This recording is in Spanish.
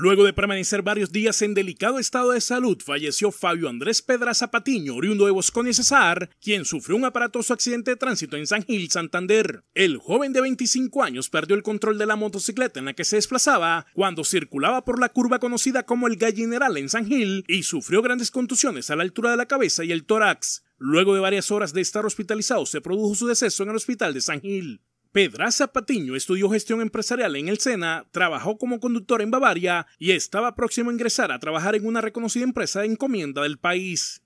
Luego de permanecer varios días en delicado estado de salud, falleció Fabio Andrés Pedraza Zapatiño, oriundo de Boscón Cesar, quien sufrió un aparatoso accidente de tránsito en San Gil, Santander. El joven de 25 años perdió el control de la motocicleta en la que se desplazaba cuando circulaba por la curva conocida como el Gallineral en San Gil y sufrió grandes contusiones a la altura de la cabeza y el tórax. Luego de varias horas de estar hospitalizado, se produjo su deceso en el hospital de San Gil. Pedra Zapatiño estudió gestión empresarial en el SENA, trabajó como conductor en Bavaria y estaba próximo a ingresar a trabajar en una reconocida empresa de encomienda del país.